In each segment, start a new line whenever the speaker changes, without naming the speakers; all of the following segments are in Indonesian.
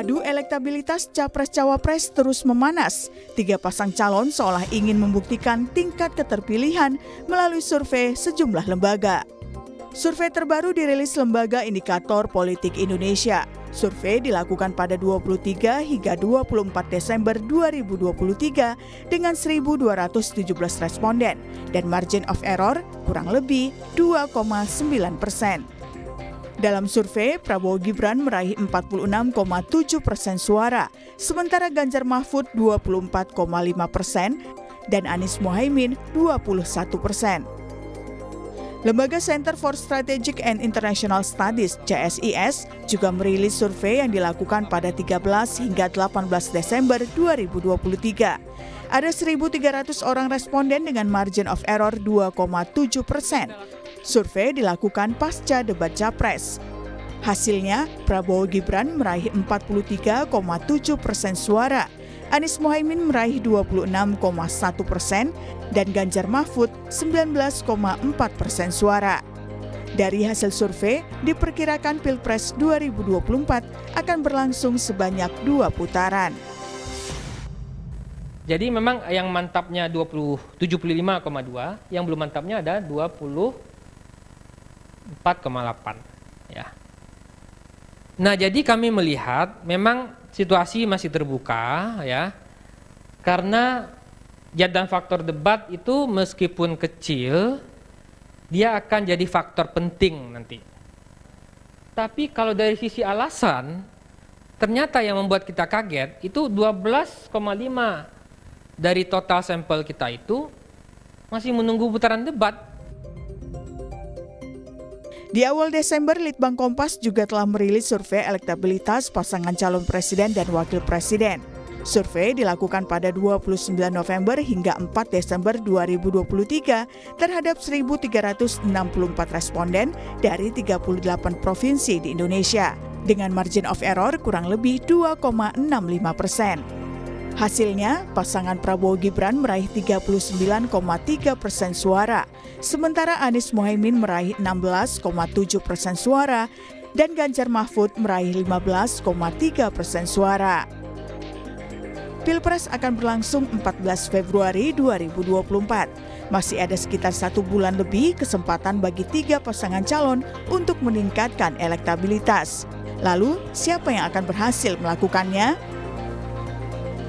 Adu elektabilitas Capres-Cawapres terus memanas. Tiga pasang calon seolah ingin membuktikan tingkat keterpilihan melalui survei sejumlah lembaga. Survei terbaru dirilis Lembaga Indikator Politik Indonesia. Survei dilakukan pada 23 hingga 24 Desember 2023 dengan 1.217 responden dan margin of error kurang lebih 2,9 persen. Dalam survei, Prabowo Gibran meraih 46,7 persen suara, sementara Ganjar Mahfud 24,5 persen dan Anies Mohaimin 21 persen. Lembaga Center for Strategic and International Studies (CSIS) juga merilis survei yang dilakukan pada 13 hingga 18 Desember 2023. Ada 1.300 orang responden dengan margin of error 2,7 persen. Survei dilakukan pasca debat Capres. Hasilnya, Prabowo Gibran meraih 43,7 persen suara, Anies Mohaimin meraih 26,1 persen, dan Ganjar Mahfud 19,4 persen suara. Dari hasil survei, diperkirakan Pilpres 2024 akan berlangsung sebanyak dua putaran.
Jadi memang yang mantapnya 275,2, dua, yang belum mantapnya ada 20 4,8 ya. Nah, jadi kami melihat memang situasi masih terbuka ya. Karena jadwal faktor debat itu meskipun kecil dia akan jadi faktor penting nanti.
Tapi kalau dari sisi
alasan ternyata yang membuat kita kaget itu 12,5 dari total sampel kita itu
masih menunggu putaran debat di awal Desember, Litbang Kompas juga telah merilis survei elektabilitas pasangan calon presiden dan wakil presiden. Survei dilakukan pada 29 November hingga 4 Desember 2023 terhadap 1.364 responden dari 38 provinsi di Indonesia dengan margin of error kurang lebih 2,65 persen. Hasilnya, pasangan Prabowo Gibran meraih 39,3 persen suara, sementara Anies Mohaimin meraih 16,7 persen suara, dan Ganjar Mahfud meraih 15,3 persen suara. Pilpres akan berlangsung 14 Februari 2024. Masih ada sekitar satu bulan lebih kesempatan bagi tiga pasangan calon untuk meningkatkan elektabilitas. Lalu, siapa yang akan berhasil melakukannya?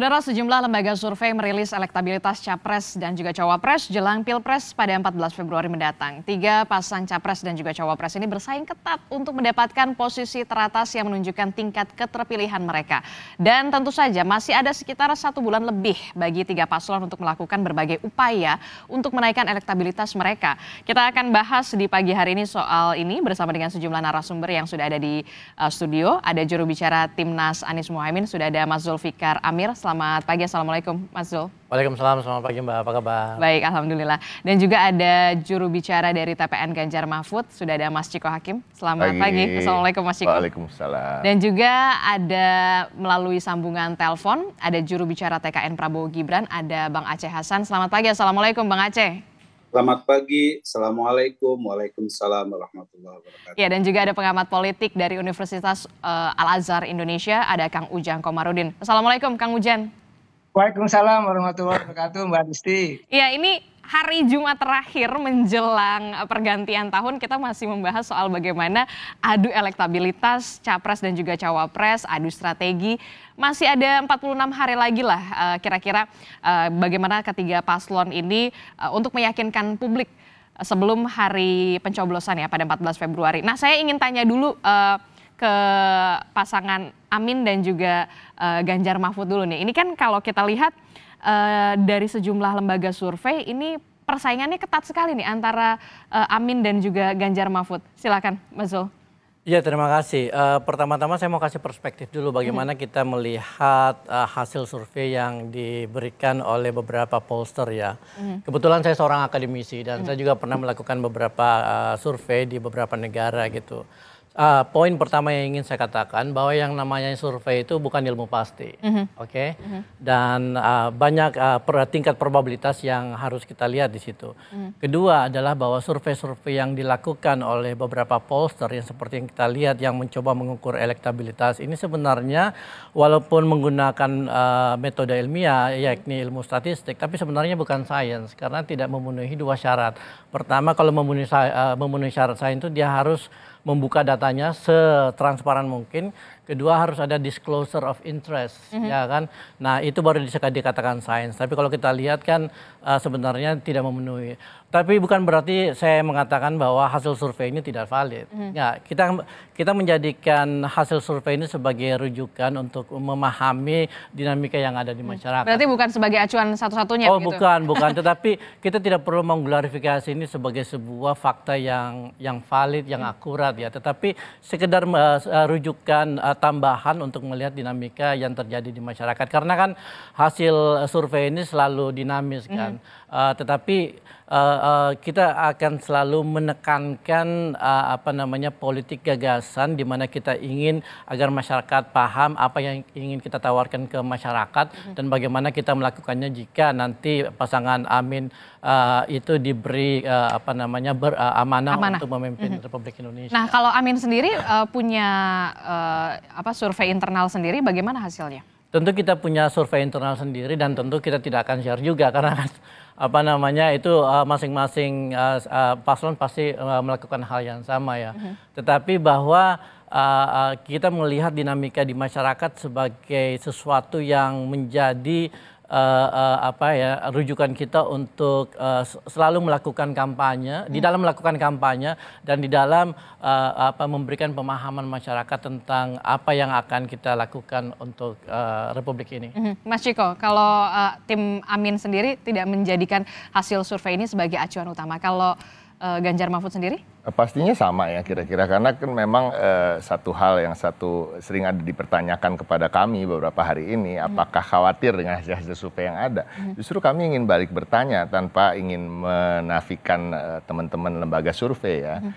Saudara sejumlah lembaga survei merilis elektabilitas capres dan juga cawapres jelang pilpres pada 14 Februari mendatang. Tiga pasang capres dan juga cawapres ini bersaing ketat untuk mendapatkan posisi teratas yang menunjukkan tingkat keterpilihan mereka. Dan tentu saja masih ada sekitar satu bulan lebih bagi tiga paslon untuk melakukan berbagai upaya untuk menaikkan elektabilitas mereka. Kita akan bahas di pagi hari ini soal ini bersama dengan sejumlah narasumber yang sudah ada di eh, studio. Ada juru bicara timnas Anies Muhaimin, sudah ada Mas Zulfikar Amir. Selamat pagi, Assalamualaikum Mas Zul.
Waalaikumsalam, selamat pagi Mbak, apa kabar?
Baik, Alhamdulillah. Dan juga ada juru bicara dari TPN Ganjar Mahfud, sudah ada Mas Ciko Hakim. Selamat pagi, pagi. Assalamualaikum Mas Ciko. Waalaikumsalam. Dan juga ada melalui sambungan telepon, ada juru bicara TKN Prabowo Gibran, ada Bang Aceh Hasan. Selamat pagi, Assalamualaikum Bang Aceh.
Selamat pagi, Assalamualaikum, Waalaikumsalam warahmatullahi wabarakatuh.
Ya, dan juga ada pengamat politik dari Universitas uh, Al-Azhar Indonesia, ada Kang Ujang Komarudin. Assalamualaikum Kang Ujang.
Waalaikumsalam warahmatullahi wabarakatuh Mbak Disti.
Iya, ini hari Jumat terakhir menjelang eh, pergantian tahun kita masih membahas soal bagaimana adu elektabilitas capres dan juga cawapres, adu strategi. Masih ada 46 hari lagi lah eh, kira-kira eh, bagaimana ketiga paslon ini untuk meyakinkan publik sebelum hari pencoblosan ya pada 14 Februari. Nah, saya ingin tanya dulu ke pasangan Amin dan juga Ganjar Mahfud dulu nih. Ini kan kalau kita lihat Eh, dari sejumlah lembaga survei ini persaingannya ketat sekali nih antara uh, Amin dan juga Ganjar Mahfud. Silakan, Mas Zul.
Ya terima kasih. Uh, Pertama-tama saya mau kasih perspektif dulu bagaimana hmm. kita melihat uh, hasil survei yang diberikan oleh beberapa pollster ya. Hmm. Kebetulan saya seorang akademisi dan hmm. saya juga pernah melakukan beberapa uh, survei di beberapa negara gitu. Uh, poin pertama yang ingin saya katakan bahwa yang namanya survei itu bukan ilmu pasti, mm -hmm. oke? Okay? Mm -hmm. Dan uh, banyak uh, per, tingkat probabilitas yang harus kita lihat di situ. Mm. Kedua adalah bahwa survei-survei yang dilakukan oleh beberapa pollster yang seperti yang kita lihat yang mencoba mengukur elektabilitas ini sebenarnya walaupun menggunakan uh, metode ilmiah yakni ilmu statistik, tapi sebenarnya bukan sains karena tidak memenuhi dua syarat. Pertama kalau memenuhi, uh, memenuhi syarat sains itu dia harus membuka datanya setransparan mungkin. Kedua harus ada disclosure of interest, mm -hmm. ya kan. Nah itu baru dikatakan sains. Tapi kalau kita lihat kan uh, sebenarnya tidak memenuhi. Tapi bukan berarti saya mengatakan bahwa hasil survei ini tidak valid. Hmm. Ya, kita kita menjadikan hasil survei ini sebagai rujukan untuk memahami dinamika yang ada di hmm. masyarakat. Berarti
bukan sebagai acuan satu-satunya. Oh, gitu. bukan,
bukan. Tetapi kita tidak perlu mengglorifikasi ini sebagai sebuah fakta yang yang valid, yang hmm. akurat ya. Tetapi sekedar uh, rujukan uh, tambahan untuk melihat dinamika yang terjadi di masyarakat. Karena kan hasil survei ini selalu dinamis kan. Hmm. Uh, tetapi uh, uh, kita akan selalu menekankan uh, apa namanya politik gagasan di mana kita ingin agar masyarakat paham apa yang ingin kita tawarkan ke masyarakat mm-hmm. dan bagaimana kita melakukannya jika nanti pasangan Amin uh, itu diberi uh, apa namanya ber, uh, amanah, amanah untuk memimpin mm-hmm. Republik Indonesia. Nah,
kalau Amin sendiri uh, punya uh, apa survei internal sendiri bagaimana hasilnya?
Tentu kita punya survei internal sendiri dan tentu kita tidak akan share juga karena kan, apa namanya itu eh, masing-masing uh, uh, uh, paslon pasti uh, melakukan hal yang sama ya. Uh mm-hmm. -huh. Tetapi bahwa uh, uh, kita melihat dinamika di masyarakat sebagai sesuatu yang menjadi uh, uh, apa ya rujukan kita untuk uh, selalu melakukan kampanye hmm. di dalam melakukan kampanye dan di dalam uh, apa memberikan pemahaman masyarakat tentang apa yang akan kita lakukan untuk uh, Republik ini. Hmm,
Mas Ciko, kalau uh, tim Amin sendiri tidak menjadikan hasil survei ini sebagai acuan utama. Kalau uh, Ganjar Mahfud sendiri?
Eh, pastinya sama ya kira-kira karena kan memang uh, satu hal yang satu sering ada dipertanyakan kepada kami beberapa hari ini hmm. apakah khawatir dengan hasil-hasil survei yang ada. Hmm. Justru kami ingin balik bertanya tanpa ingin menafikan uh, teman-teman lembaga survei ya. Hmm.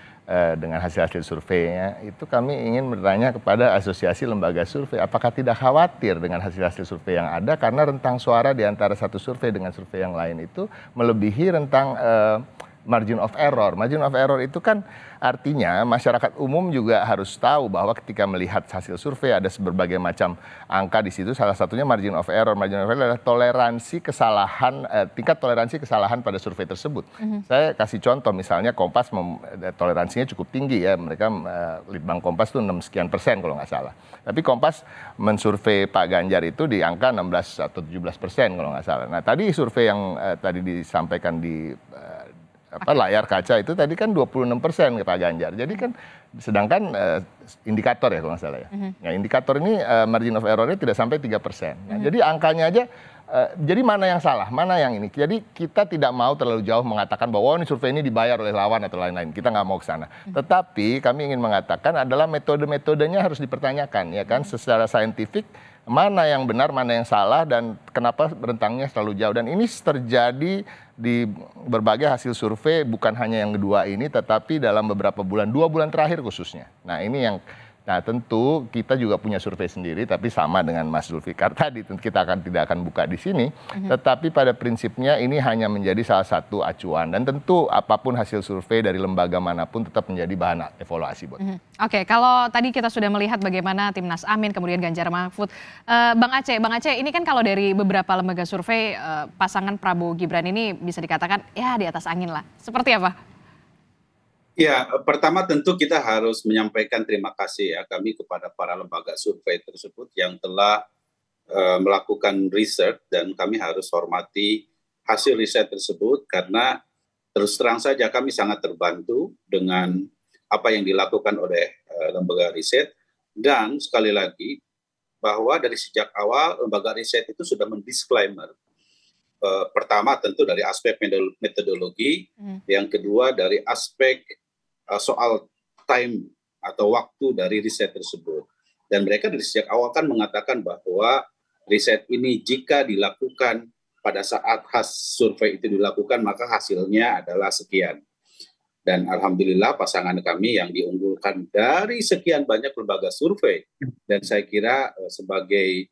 dengan hasil-hasil surveinya itu kami ingin bertanya kepada asosiasi lembaga survei apakah tidak khawatir dengan hasil-hasil survei yang ada karena rentang suara di antara satu survei dengan survei yang lain itu melebihi rentang uh, margin of error. Margin of error itu kan artinya masyarakat umum juga harus tahu bahwa ketika melihat hasil survei ada berbagai macam angka di situ. Salah satunya margin of error. Margin of error adalah toleransi kesalahan eh, tingkat toleransi kesalahan pada survei tersebut. Mm-hmm. Saya kasih contoh misalnya Kompas mem, eh, toleransinya cukup tinggi ya. Mereka eh, Litbang Kompas itu 6 sekian persen kalau nggak salah. Tapi Kompas mensurvei Pak Ganjar itu di angka 16 atau 17 persen kalau nggak salah. Nah tadi survei yang eh, tadi disampaikan di eh, apa layar kaca itu tadi kan 26 persen kata Pak Ganjar. Jadi kan sedangkan uh, indikator ya kalau nggak salah ya. Mm -hmm. Nah indikator ini uh, margin of errornya tidak sampai 3 persen. Nah, mm -hmm. Jadi angkanya aja Uh, jadi mana yang salah, mana yang ini. Jadi kita tidak mau terlalu jauh mengatakan bahwa oh, ini survei ini dibayar oleh lawan atau lain-lain. Kita nggak mau ke sana. Hmm. Tetapi kami ingin mengatakan adalah metode-metodenya harus dipertanyakan, ya kan, mhm. secara saintifik mana yang benar, mana yang salah, dan kenapa rentangnya selalu jauh. Dan ini terjadi di berbagai hasil survei, bukan hanya yang kedua ini, tetapi dalam beberapa bulan, dua bulan terakhir khususnya. Nah ini yang Nah tentu kita juga punya survei sendiri, tapi sama dengan Mas Zulfikar tadi, kita akan tidak akan buka di sini. Mm-hmm. Tetapi pada prinsipnya ini hanya menjadi salah satu acuan dan tentu apapun hasil survei dari lembaga manapun tetap menjadi bahan evaluasi buat.
Mm-hmm. Oke, okay, kalau tadi kita sudah melihat bagaimana timnas Amin kemudian Ganjar Mahfud, uh, Bang Aceh, Bang Aceh ini kan kalau dari beberapa lembaga survei uh, pasangan Prabowo Gibran ini bisa dikatakan ya di atas angin lah. Seperti apa?
Ya, pertama tentu kita harus menyampaikan terima kasih ya kami kepada para lembaga survei tersebut yang telah uh, melakukan riset dan kami harus hormati hasil riset tersebut karena terus terang saja kami sangat terbantu dengan apa yang dilakukan oleh uh, lembaga riset dan sekali lagi bahwa dari sejak awal lembaga riset itu sudah mendisklaimer eh, pertama tentu dari aspek metodologi, hmm. yang kedua dari aspek uh, soal time atau waktu dari riset tersebut. Dan mereka dari sejak awal kan mengatakan bahwa riset ini jika dilakukan pada saat khas survei itu dilakukan maka hasilnya adalah sekian. Dan alhamdulillah pasangan kami yang diunggulkan dari sekian banyak lembaga survei dan saya kira eh, sebagai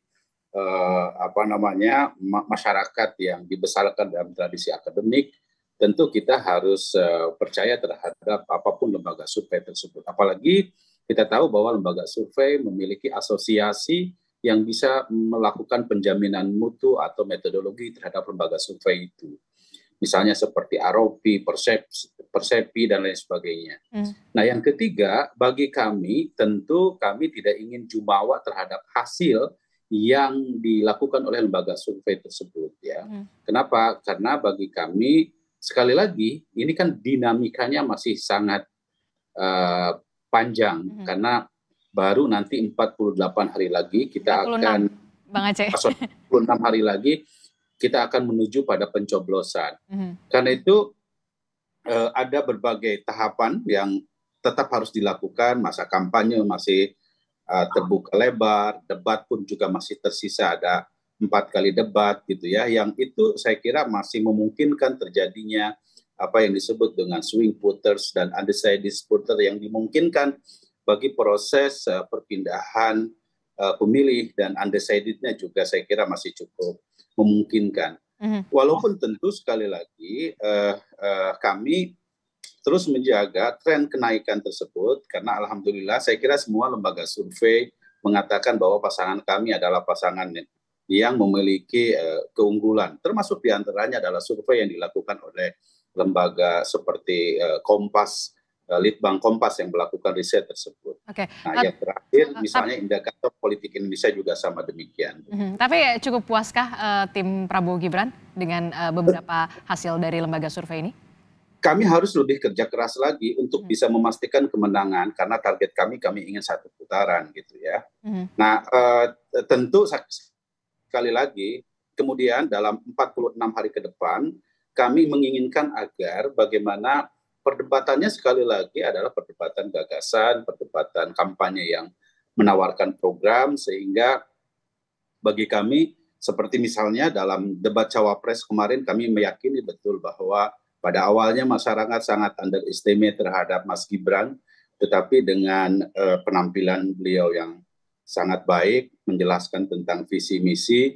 eh, apa namanya masyarakat yang dibesarkan dalam tradisi akademik tentu kita harus eh, percaya terhadap apapun lembaga survei tersebut. Apalagi kita tahu bahwa lembaga survei memiliki asosiasi yang bisa melakukan penjaminan mutu atau metodologi terhadap lembaga survei itu. Misalnya seperti AROPI, Persepi, dan lain sebagainya. Hmm. Nah yang ketiga, bagi kami tentu kami tidak ingin jumawa terhadap hasil yang dilakukan oleh lembaga survei tersebut. ya. Hmm. Kenapa? Karena bagi kami sekali lagi ini kan dinamikanya masih sangat uh, panjang mm-hmm. karena baru nanti 48 hari lagi kita 46, akan Bang Aceh. 46 ah, hari lagi kita akan menuju pada pencoblosan. Mm-hmm. Karena itu uh, ada berbagai tahapan yang tetap harus dilakukan, masa kampanye masih uh, terbuka lebar, debat pun juga masih tersisa ada empat kali debat gitu ya, yang itu saya kira masih memungkinkan terjadinya apa yang disebut dengan swing voters dan undecided voters yang dimungkinkan bagi proses uh, perpindahan uh, pemilih dan undecidednya juga saya kira masih cukup memungkinkan. Mm-hmm. Walaupun tentu sekali lagi uh, uh, kami terus menjaga tren kenaikan tersebut karena alhamdulillah saya kira semua lembaga survei mengatakan bahwa pasangan kami adalah pasangan yang memiliki eh, keunggulan. Termasuk diantaranya adalah survei yang dilakukan oleh lembaga seperti eh, Kompas, eh, Litbang Kompas yang melakukan riset tersebut.
Oke. Nah, yang
terakhir misalnya indikator politik Indonesia juga sama demikian.
Uh, tapi cukup puaskah uh, tim Prabowo Gibran dengan uh, beberapa hasil dari lembaga survei ini?
Kami harus lebih kerja keras lagi untuk mhm. bisa memastikan kemenangan karena target kami kami ingin satu putaran gitu ya. Hmm. Nah, e, tentu sekali lagi, kemudian dalam 46 hari ke depan, kami menginginkan agar bagaimana perdebatannya sekali lagi adalah perdebatan gagasan, perdebatan kampanye yang menawarkan program, sehingga bagi kami, seperti misalnya dalam debat cawapres kemarin, kami meyakini betul bahwa pada awalnya masyarakat sangat underestimate terhadap Mas Gibran, tetapi dengan eh, penampilan beliau yang sangat baik, menjelaskan tentang visi misi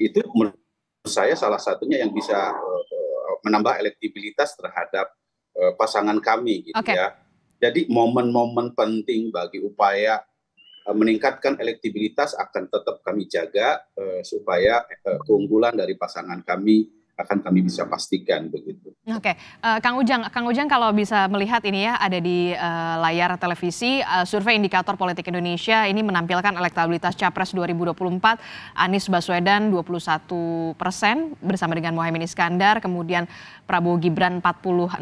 itu menurut saya salah satunya yang bisa eh, menambah elektibilitas terhadap eh, pasangan kami gitu okay. ya. Jadi momen-momen penting bagi upaya eh, meningkatkan elektibilitas akan tetap kami jaga supaya keunggulan dari pasangan kami akan kami bisa pastikan begitu.
Oke, okay. uh, eh, Kang Ujang, Kang Ujang kalau bisa melihat ini ya ada di uh, layar televisi uh, survei indikator politik Indonesia ini menampilkan elektabilitas capres 2024 Anies Baswedan 21 persen bersama dengan Mohaimin Iskandar, kemudian Prabowo Gibran 46,7,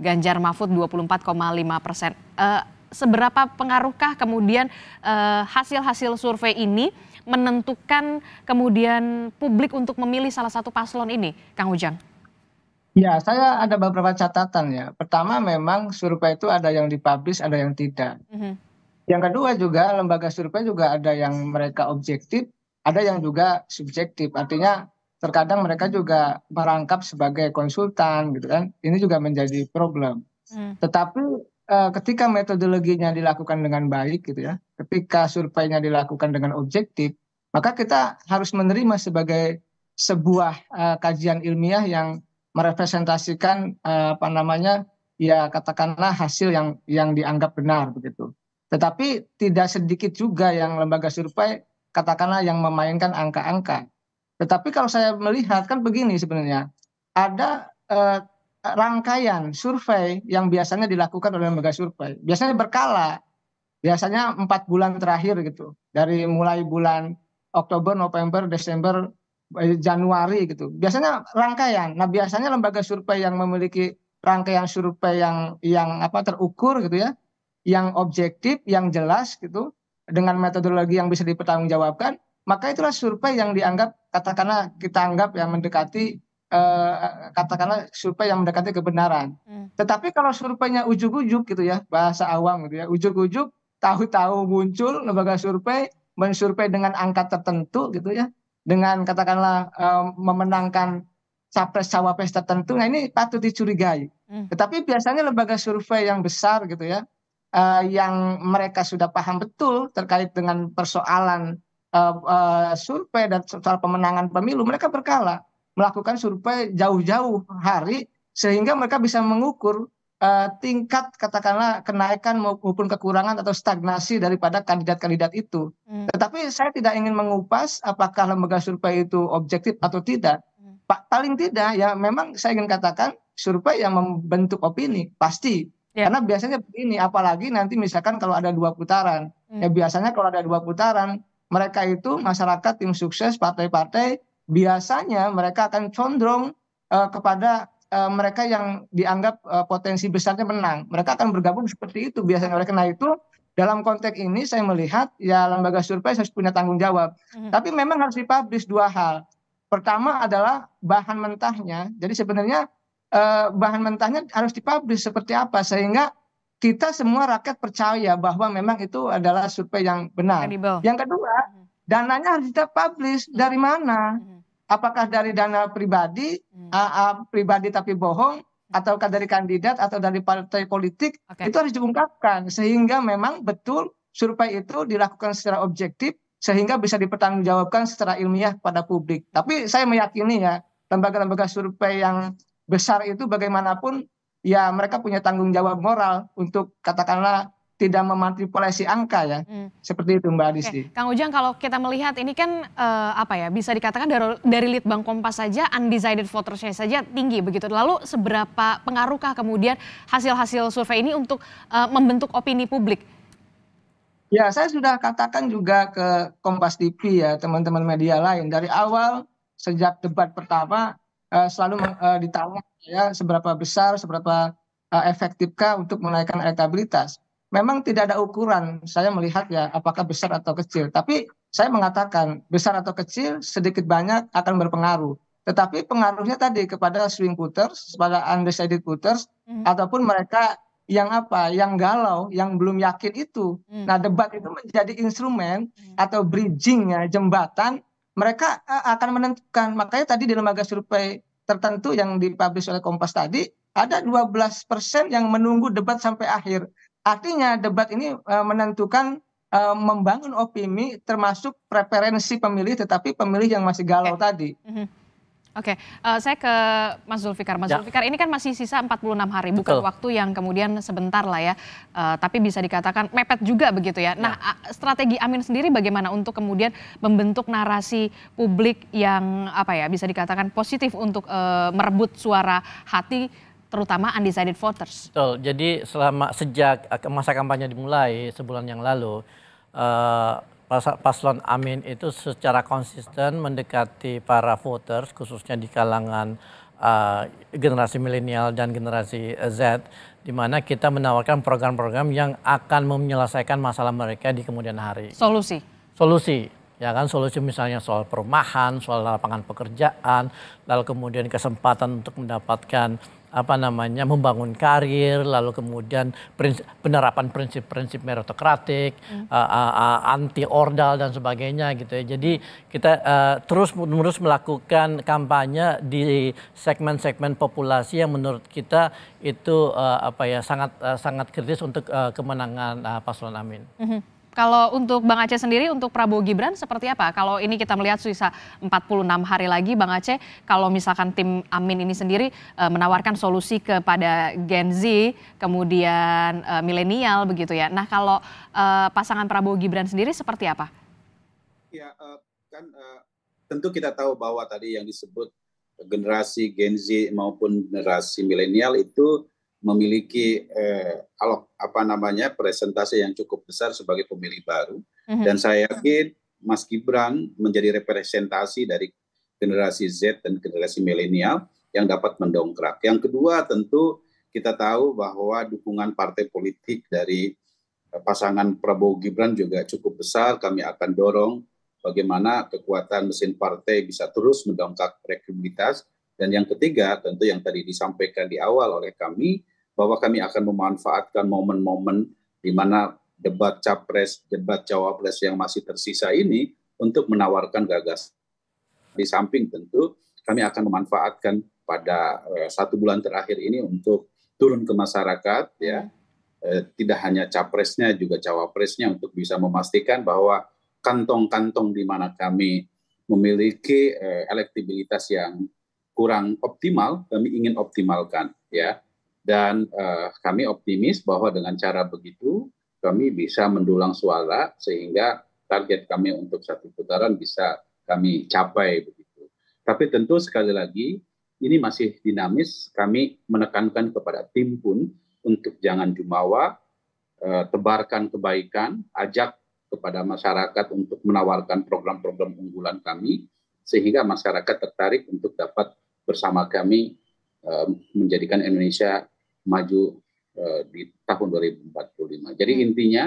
Ganjar Mahfud 24,5 persen. Uh, seberapa pengaruhkah kemudian hasil-hasil uh, hasil -hasil survei ini? menentukan kemudian publik untuk memilih salah satu paslon ini, Kang Ujang?
Ya, saya ada beberapa catatan ya. Pertama memang survei itu ada yang dipublish, ada yang tidak. Mm -hmm. Yang kedua juga lembaga survei juga ada yang mereka objektif, ada yang juga subjektif. Artinya terkadang mereka juga merangkap sebagai konsultan gitu kan. Ini juga menjadi problem. Mm. Tetapi eh, ketika metodologinya dilakukan dengan baik gitu ya, ketika surveinya dilakukan dengan objektif maka kita harus menerima sebagai sebuah uh, kajian ilmiah yang merepresentasikan uh, apa namanya ya katakanlah hasil yang yang dianggap benar begitu. Tetapi tidak sedikit juga yang lembaga survei katakanlah yang memainkan angka-angka. Tetapi kalau saya melihat kan begini sebenarnya ada eh, rangkaian survei yang biasanya dilakukan oleh lembaga survei. Biasanya berkala biasanya empat bulan terakhir gitu dari mulai bulan Oktober, November, Desember, eh, Januari gitu. Biasanya rangkaian. Nah biasanya lembaga survei yang memiliki rangkaian survei yang yang apa terukur gitu ya, yang objektif, yang jelas gitu, dengan metodologi yang bisa dipertanggungjawabkan, maka itulah survei yang dianggap katakanlah kita anggap yang mendekati eh, katakanlah survei yang mendekati kebenaran. Hmm. Tetapi kalau surveinya ujuk-ujuk gitu ya bahasa awam gitu ya ujuk-ujuk tahu-tahu muncul lembaga survei mensurvei dengan angka tertentu gitu ya dengan katakanlah um, memenangkan capres cawapres tertentu nah ini patut dicurigai hmm. tetapi biasanya lembaga survei yang besar gitu ya uh, yang mereka sudah paham betul terkait dengan persoalan uh, uh, survei dan soal pemenangan pemilu mereka berkala melakukan survei jauh-jauh hari sehingga mereka bisa mengukur Eh, tingkat katakanlah kenaikan maupun kekurangan atau stagnasi daripada kandidat kandidat itu. Hmm. Tetapi saya tidak ingin mengupas apakah lembaga survei itu objektif atau tidak. Hmm. Pak paling tidak ya memang saya ingin katakan survei yang membentuk opini pasti. Ya. Karena biasanya begini, apalagi nanti misalkan kalau ada dua putaran, hmm. ya biasanya kalau ada dua putaran, mereka itu masyarakat tim sukses partai-partai biasanya mereka akan condong uh, kepada Eh, mereka yang dianggap eh, potensi besarnya menang. Mereka akan bergabung seperti itu biasanya. Oleh karena itu dalam konteks ini saya melihat ya lembaga survei harus punya tanggung jawab. Mm -hmm. Tapi memang harus dipublish dua hal. Pertama adalah bahan mentahnya. Jadi sebenarnya eh, bahan mentahnya harus dipublish seperti apa sehingga kita semua rakyat percaya bahwa memang itu adalah survei yang benar. Yang kedua, mhm. dananya harus kita publish mhm. dari mana? Mhm apakah dari dana pribadi hmm. ah, ah, pribadi tapi bohong hmm. ataukah dari kandidat atau dari partai politik itu harus diungkapkan sehingga memang betul survei itu dilakukan secara objektif sehingga bisa dipertanggungjawabkan secara ilmiah pada publik. Tapi saya meyakini ya lembaga-lembaga survei yang besar itu bagaimanapun ya mereka punya tanggung jawab moral untuk katakanlah tidak memanipulasi angka ya. Hmm. Seperti itu Mbak Adisti. Okay. Kang
Ujang kalau kita melihat ini kan uh, apa ya bisa dikatakan dari, dari Litbang Kompas saja undecided votersnya saja tinggi begitu. Lalu seberapa pengaruhkah kemudian hasil-hasil survei ini untuk uh, membentuk opini publik?
Ya saya sudah katakan juga ke Kompas TV ya teman-teman media lain. Dari awal sejak debat pertama uh, selalu uh, ditanya ya seberapa besar, seberapa uh, efektifkah untuk menaikkan elektabilitas memang tidak ada ukuran saya melihat ya apakah besar atau kecil. Tapi saya mengatakan besar atau kecil sedikit banyak akan berpengaruh. Tetapi pengaruhnya tadi kepada swing putters, kepada undecided putters, mm -hmm. ataupun mereka yang apa, yang galau, yang belum yakin itu. Mm -hmm. Nah debat itu menjadi instrumen mm -hmm. atau bridging ya, jembatan. Mereka e, akan menentukan. Makanya tadi di lembaga survei tertentu yang dipublish oleh Kompas tadi, ada 12% yang menunggu debat sampai akhir artinya debat ini eh, menentukan eh, membangun opini termasuk preferensi pemilih tetapi pemilih yang masih galau tadi.
Mhm. Oke, uh, saya ke Mas Zulfikar. Mas ya. Zulfikar ini kan masih sisa 46 hari, bukan waktu yang kemudian sebentar lah ya. Uh, tapi bisa dikatakan mepet juga begitu ya. Nah, ya. strategi Amin sendiri bagaimana untuk kemudian membentuk narasi publik yang apa ya bisa dikatakan positif untuk uh, merebut suara hati
terutama undecided voters. Betul. Jadi selama sejak masa kampanye dimulai sebulan yang lalu, uh, paslon Amin itu secara konsisten mendekati para voters, khususnya di kalangan uh, generasi milenial dan generasi Z, di mana kita menawarkan program-program yang akan menyelesaikan masalah mereka di kemudian hari. Solusi. Solusi ya kan solusi misalnya soal perumahan, soal lapangan pekerjaan, lalu kemudian kesempatan untuk mendapatkan apa namanya membangun karir lalu kemudian prinsip, penerapan prinsip-prinsip meritokratik hmm. uh, eh, uh, eh, uh, eh, anti ordal dan sebagainya gitu ya jadi kita uh, terus menerus melakukan kampanye di segmen-segmen populasi yang menurut kita itu uh, apa ya sangat uh, sangat kritis untuk uh, kemenangan uh, paslon Amin.
Hmm. Kalau untuk Bang Aceh sendiri, untuk Prabowo Gibran seperti apa? Kalau ini kita melihat sisa 46 hari lagi, Bang Aceh, kalau misalkan tim Amin ini sendiri e, menawarkan solusi kepada Gen Z, kemudian e, milenial begitu ya. Nah kalau e, pasangan Prabowo Gibran sendiri seperti apa?
Ya, kan tentu kita tahu bahwa tadi yang disebut generasi Gen Z maupun generasi milenial itu memiliki eh, alok apa namanya presentasi yang cukup besar sebagai pemilih baru mm-hmm. dan saya yakin Mas Gibran menjadi representasi dari generasi Z dan generasi milenial yang dapat mendongkrak. Yang kedua tentu kita tahu bahwa dukungan partai politik dari eh, pasangan Prabowo Gibran juga cukup besar. Kami akan dorong bagaimana kekuatan mesin partai bisa terus mendongkrak elektribilitas dan yang ketiga, tentu yang tadi disampaikan di awal oleh kami, bahwa kami akan memanfaatkan momen-momen di mana debat capres, debat cawapres yang masih tersisa ini untuk menawarkan gagasan. Di samping tentu kami akan memanfaatkan pada eh, satu bulan terakhir ini untuk turun ke masyarakat ya. Hmm. Eh, tidak hanya capresnya juga cawapresnya untuk bisa memastikan bahwa kantong-kantong di mana kami memiliki eh, elektibilitas yang kurang optimal kami ingin optimalkan ya dan uh, kami optimis bahwa dengan cara begitu kami bisa mendulang suara sehingga target kami untuk satu putaran bisa kami capai begitu. Tapi tentu sekali lagi ini masih dinamis kami menekankan kepada tim pun untuk jangan jumawa uh, tebarkan kebaikan, ajak kepada masyarakat untuk menawarkan program-program unggulan kami sehingga masyarakat tertarik untuk dapat bersama kami eh, menjadikan Indonesia maju eh, di tahun 2045. Jadi hmm. intinya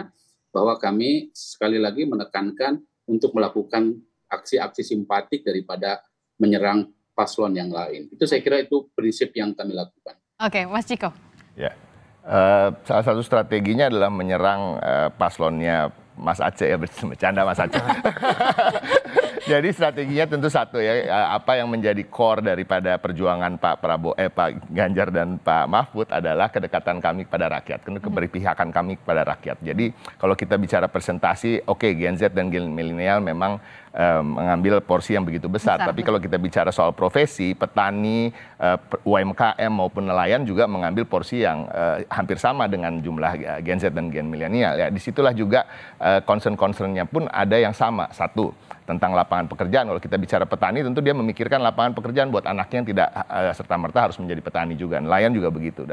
bahwa kami sekali lagi menekankan untuk melakukan aksi-aksi simpatik
daripada
menyerang paslon yang lain. Itu saya hmm. kira itu prinsip yang kami lakukan.
Oke, okay, Mas Ciko.
Ya. Uh, salah satu strateginya adalah menyerang uh, paslonnya Mas Aceh ya bercanda Mas Aceh. Jadi strateginya tentu satu ya, ya, apa yang menjadi core daripada perjuangan Pak Prabowo, eh Pak Ganjar dan Pak Mahfud adalah kedekatan kami kepada rakyat, hmm. keberpihakan kami kepada rakyat. Jadi kalau kita bicara presentasi, oke okay, Gen Z dan Gen milenial memang mengambil porsi yang begitu besar. besar Tapi kalau kita bicara soal profesi, petani, eh, UMKM maupun nelayan juga mengambil porsi yang eh, hampir sama dengan jumlah eh, Gen Z dan Gen milenial. Ya, disitulah juga concern-concernnya pun ada yang sama. Satu tentang lapangan pekerjaan. Kalau kita bicara petani, tentu dia memikirkan lapangan pekerjaan buat anaknya yang tidak serta merta harus menjadi petani juga. Nelayan juga begitu.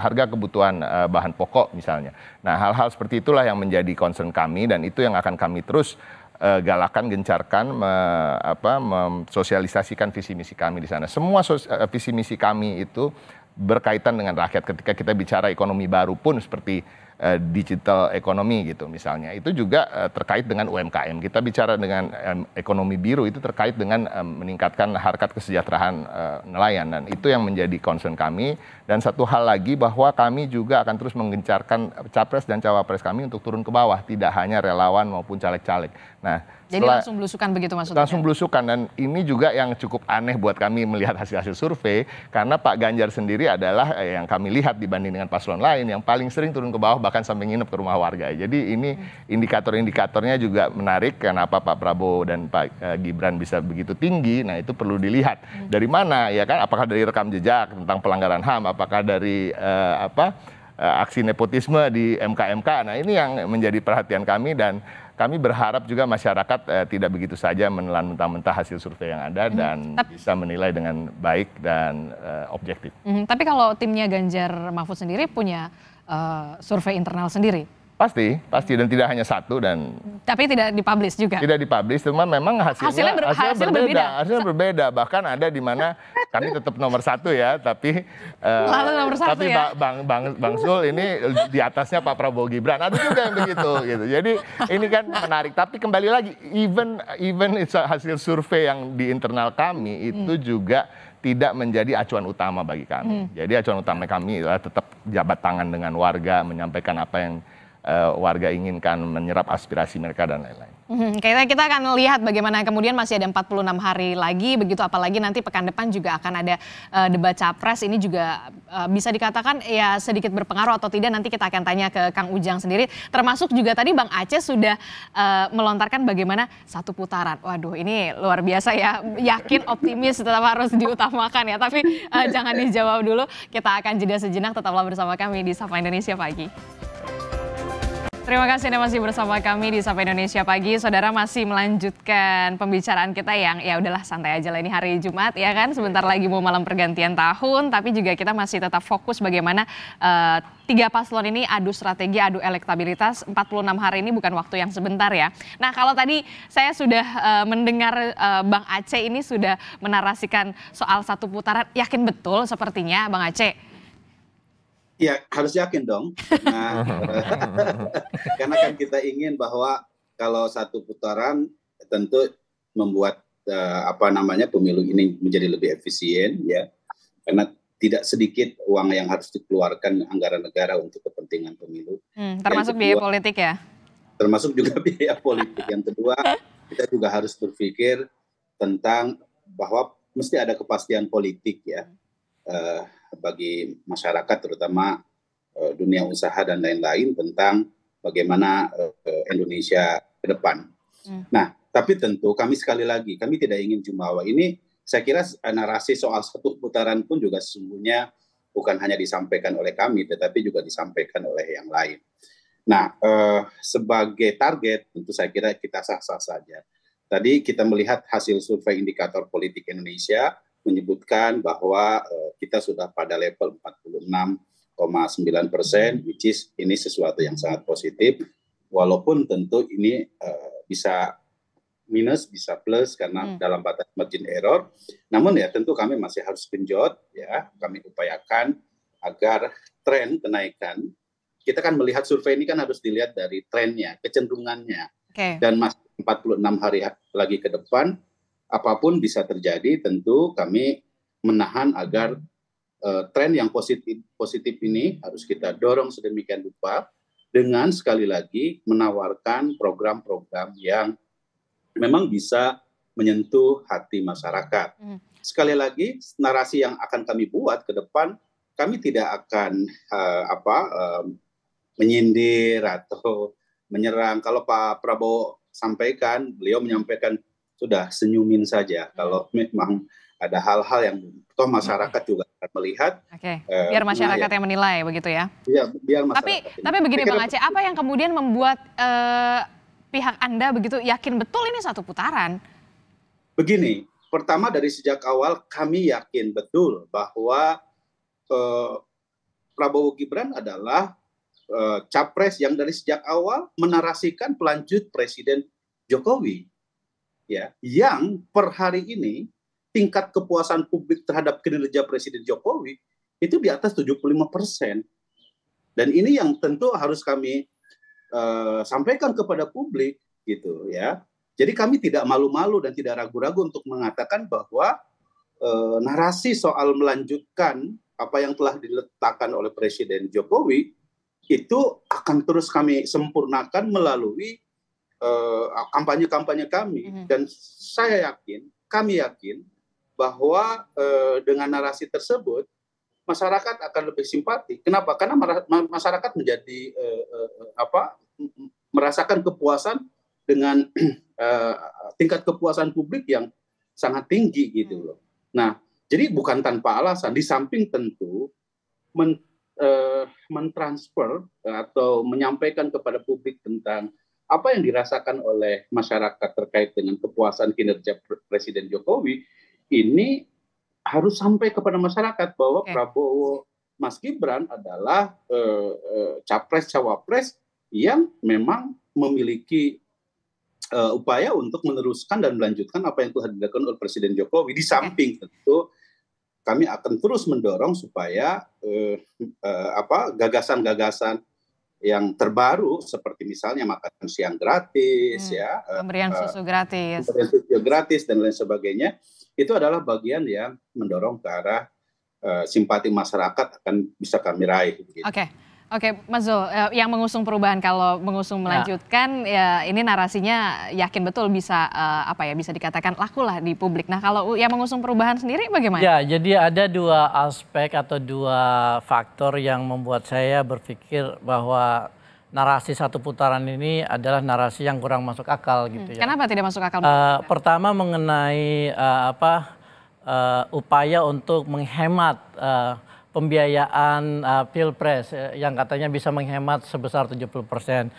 harga kebutuhan bahan pokok misalnya. Nah, hal-hal seperti itulah yang menjadi concern kami dan itu yang akan kami terus Eh, galakan, gencarkan, me, apa, mensosialisasikan visi misi kami di sana. Semua sos, eh, visi misi kami itu berkaitan dengan rakyat. Ketika kita bicara ekonomi baru pun seperti uh, digital ekonomi gitu misalnya, itu juga uh, terkait dengan UMKM. Kita bicara dengan um, ekonomi biru itu terkait dengan um, meningkatkan harkat kesejahteraan uh, nelayan dan itu yang menjadi concern kami. Dan satu hal lagi bahwa kami juga akan terus menggencarkan capres dan cawapres kami untuk turun ke bawah, tidak hanya relawan maupun caleg-caleg. Nah, jadi setelah, langsung
belusukan begitu maksudnya? Langsung
belusukan dan ini juga yang cukup aneh buat kami melihat hasil-hasil survei karena Pak Ganjar sendiri adalah eh, yang kami lihat dibanding dengan paslon lain yang paling sering turun ke bawah bahkan sampai nginep ke rumah warga. Jadi ini hmm. indikator-indikatornya juga menarik kenapa Pak Prabowo dan Pak eh, Gibran bisa begitu tinggi. Nah, itu perlu dilihat hmm. dari mana ya kan? Apakah dari rekam jejak tentang pelanggaran HAM, apakah dari eh, apa? Eh, aksi nepotisme di MKMK. -MK. Nah, ini yang menjadi perhatian kami dan kami berharap juga masyarakat eh, tidak begitu saja menelan mentah-mentah hasil survei yang ada -hmm. dan tapi, bisa menilai dengan baik dan eh, objektif.
-hmm. Tapi kalau timnya Ganjar Mahfud sendiri punya eh, survei internal sendiri?
Pasti, pasti dan tidak hanya satu dan
tapi tidak dipublish juga.
Tidak dipublish, cuma memang hasilnya hasilnya, ber, hasilnya, hasilnya berbeda. berbeda. Hasilnya berbeda, bahkan ada di mana kami tetap nomor satu ya, tapi uh, nomor satu tapi ya? Bang Bang Bang Sul ini di atasnya Pak Prabowo Gibran. Ada juga yang begitu gitu. Jadi ini kan menarik, tapi kembali lagi even even hasil survei yang di internal kami hmm. itu hmm. juga tidak menjadi acuan utama bagi kami. Hmm. Jadi acuan utama kami adalah tetap jabat tangan dengan warga, menyampaikan apa yang uh, warga inginkan, menyerap aspirasi mereka dan lain-lain.
Hmm, kayaknya kita akan lihat bagaimana kemudian masih ada 46 hari lagi begitu apalagi nanti pekan depan juga akan ada uh, debat capres ini juga uh, bisa dikatakan ya sedikit berpengaruh atau tidak nanti kita akan tanya ke Kang Ujang sendiri termasuk juga tadi Bang Aceh sudah uh, melontarkan bagaimana satu putaran. Waduh ini luar biasa ya. Yakin optimis tetap harus diutamakan ya tapi uh, jangan dijawab dulu. Kita akan jeda sejenak tetaplah bersama kami di Sapa Indonesia pagi. Terima kasih Anda masih bersama kami di Sapa Indonesia Pagi. Saudara masih melanjutkan pembicaraan kita yang ya udahlah santai aja lah ini hari Jumat ya kan. Sebentar lagi mau malam pergantian tahun tapi juga kita masih tetap fokus bagaimana uh, tiga paslon ini adu strategi, adu elektabilitas. 46 hari ini bukan waktu yang sebentar ya. Nah kalau tadi saya sudah uh, mendengar uh, Bang Aceh ini sudah menarasikan soal satu putaran. Yakin betul sepertinya Bang Aceh?
Ya harus yakin dong. Nah, karena kan kita ingin bahwa kalau satu putaran tentu membuat uh, apa namanya pemilu ini menjadi lebih efisien ya. Karena tidak sedikit uang yang harus dikeluarkan anggaran negara untuk kepentingan pemilu.
Hmm, termasuk kedua, biaya politik ya?
Termasuk juga biaya politik. Yang kedua, kita juga harus berpikir tentang bahwa mesti ada kepastian politik ya. Uh, bagi masyarakat terutama uh, dunia usaha dan lain-lain tentang bagaimana uh, Indonesia ke depan. Hmm. Nah, tapi tentu kami sekali lagi kami tidak ingin jumawa ini saya kira narasi soal satu putaran pun juga sesungguhnya bukan hanya disampaikan oleh kami tetapi juga disampaikan oleh yang lain. Nah, eh, sebagai target tentu saya kira kita sah-sah saja. Tadi kita melihat hasil survei indikator politik Indonesia menyebutkan bahwa uh, kita sudah pada level 46,9 persen, hmm. which is ini sesuatu yang sangat positif. Walaupun tentu ini uh, bisa minus, bisa plus karena hmm. dalam batas margin error. Namun ya tentu kami masih harus genjot, ya kami upayakan agar tren kenaikan. Kita kan melihat survei ini kan harus dilihat dari trennya, kecenderungannya. Okay. Dan masih 46 hari lagi ke depan, apapun bisa terjadi, tentu kami menahan agar uh, tren yang positif positif ini harus kita dorong sedemikian rupa dengan sekali lagi menawarkan program-program yang memang bisa menyentuh hati masyarakat. Hmm. Sekali lagi narasi yang akan kami buat ke depan kami tidak akan uh, apa uh, menyindir atau menyerang. Kalau Pak Prabowo sampaikan, beliau menyampaikan sudah senyumin saja hmm. kalau memang ada hal-hal yang toh hmm. masyarakat juga akan melihat.
Oke. Okay. Eh, biar ya? masyarakat nah, yang menilai begitu ya.
Iya, biar Tapi
ini. tapi begini Bang Aceh, apa yang kemudian membuat uh, pihak Anda begitu yakin betul ini satu putaran?
Begini, pertama dari sejak awal kami yakin betul bahwa uh, Prabowo Gibran adalah uh, capres yang dari sejak awal menarasikan pelanjut Presiden Jokowi ya yang per hari ini tingkat kepuasan publik terhadap kinerja Presiden Jokowi itu di atas 75 persen. Dan ini yang tentu harus kami uh, sampaikan kepada publik gitu ya. Jadi kami tidak malu-malu dan tidak ragu-ragu untuk mengatakan bahwa uh, narasi soal melanjutkan apa yang telah diletakkan oleh Presiden Jokowi itu akan terus kami sempurnakan melalui Eh, kampanye-kampanye uh, kami mm -hmm. dan saya yakin, kami yakin bahwa uh, dengan narasi tersebut masyarakat akan lebih simpati. Kenapa? Karena masyarakat menjadi uh, uh, apa merasakan kepuasan dengan uh, tingkat kepuasan publik yang sangat tinggi gitu mm. loh. Nah, jadi bukan tanpa alasan di samping tentu men, uh, mentransfer atau menyampaikan kepada publik tentang apa yang dirasakan oleh masyarakat terkait dengan kepuasan kinerja Presiden Jokowi ini harus sampai kepada masyarakat bahwa okay. Prabowo Mas Gibran adalah eh, eh, capres cawapres yang memang memiliki eh, upaya untuk meneruskan dan melanjutkan apa yang telah dilakukan oleh Presiden Jokowi di samping tentu kami akan terus mendorong supaya eh, eh, apa gagasan-gagasan yang terbaru seperti misalnya makan siang gratis hmm, ya
eh, pemberian eh, susu gratis
pemberian susu gratis dan lain sebagainya itu adalah bagian yang mendorong ke arah uh, simpati masyarakat akan bisa kami
raih. Gitu. Oke. Okay. Oke, Mas Zul, eh, yang mengusung perubahan kalau mengusung ya. melanjutkan ya, ya ini narasinya yakin betul bisa eh, apa ya bisa dikatakan laku lah di publik. Nah, kalau yang mengusung perubahan sendiri bagaimana? Ya,
jadi ada dua aspek atau dua faktor yang membuat saya berpikir bahwa narasi satu putaran ini adalah narasi yang kurang masuk akal hmm, gitu hmm. ya.
Kenapa tidak masuk akal?
Uh, pertama mengenai uh, apa uh, upaya untuk menghemat uh, pembiayaan uh, pilpres eh, yang katanya bisa menghemat sebesar 70 persen.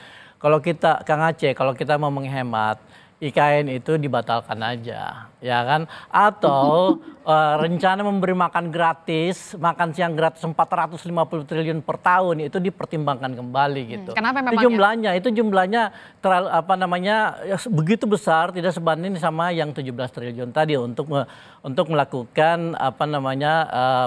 Kalau kita, Kang Aceh, kalau kita mau menghemat, IKN itu dibatalkan aja, ya kan? Atau uh, rencana memberi makan gratis, makan siang gratis 450 triliun per tahun itu dipertimbangkan kembali hmm, gitu. Hmm, kenapa memang? Itu jumlahnya, itu jumlahnya terlalu, apa namanya ya, begitu besar tidak sebanding sama yang 17 triliun tadi untuk me, untuk melakukan apa namanya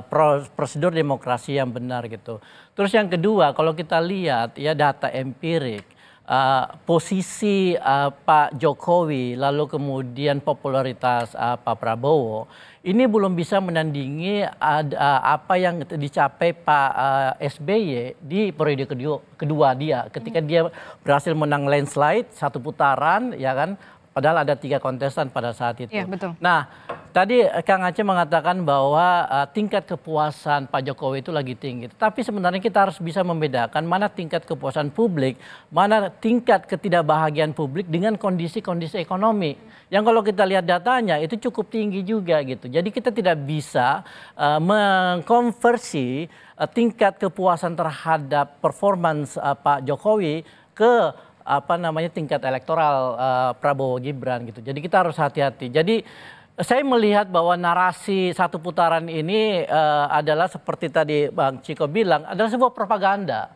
uh, prosedur demokrasi yang benar gitu. Terus yang kedua, kalau kita lihat ya data empirik uh, posisi uh, Pak Jokowi lalu kemudian popularitas uh, Pak Prabowo ini belum bisa menandingi ada, uh, apa yang dicapai Pak uh, SBY di periode kedua, kedua dia ketika hmm. dia berhasil menang landslide satu putaran ya kan Padahal ada tiga kontestan pada saat itu. Ya, betul. Nah, tadi eh, Kang Aceh mengatakan bahwa uh, tingkat kepuasan Pak Jokowi itu lagi tinggi. Tapi sebenarnya kita harus bisa membedakan mana tingkat kepuasan publik, mana tingkat ketidakbahagiaan publik dengan kondisi-kondisi ekonomi. Yang kalau kita lihat datanya itu cukup tinggi juga gitu. Jadi kita tidak bisa uh, mengkonversi uh, tingkat kepuasan terhadap performance uh, Pak Jokowi ke apa namanya tingkat elektoral uh, Prabowo Gibran gitu. Jadi kita harus hati-hati. Jadi saya melihat bahwa narasi satu putaran ini uh, adalah seperti tadi Bang Ciko bilang adalah sebuah propaganda.